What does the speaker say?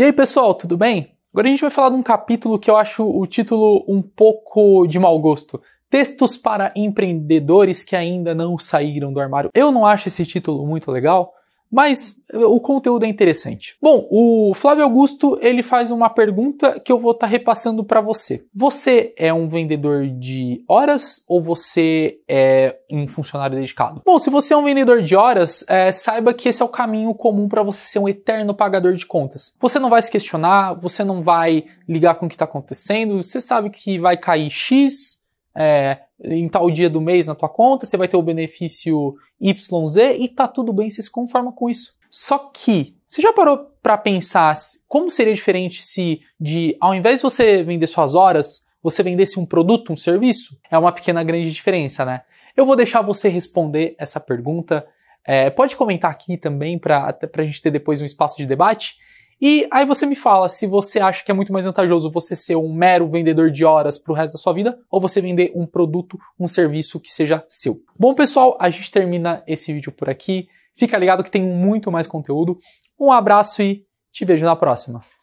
E aí, pessoal, tudo bem? Agora a gente vai falar de um capítulo que eu acho o título um pouco de mau gosto. Textos para empreendedores que ainda não saíram do armário. Eu não acho esse título muito legal, mas o conteúdo é interessante. Bom, o Flávio Augusto ele faz uma pergunta que eu vou estar tá repassando para você. Você é um vendedor de horas ou você é um funcionário dedicado? Bom, se você é um vendedor de horas, é, saiba que esse é o caminho comum para você ser um eterno pagador de contas. Você não vai se questionar, você não vai ligar com o que está acontecendo, você sabe que vai cair X é, em tal dia do mês na tua conta, você vai ter o benefício YZ e tá tudo bem, você se conforma com isso. Só que você já parou para pensar como seria diferente se de ao invés de você vender suas horas, você vendesse um produto, um serviço? É uma pequena grande diferença, né? Eu vou deixar você responder essa pergunta. É, pode comentar aqui também para a gente ter depois um espaço de debate. E aí você me fala se você acha que é muito mais vantajoso você ser um mero vendedor de horas para o resto da sua vida ou você vender um produto, um serviço que seja seu. Bom, pessoal, a gente termina esse vídeo por aqui. Fica ligado que tem muito mais conteúdo. Um abraço e te vejo na próxima.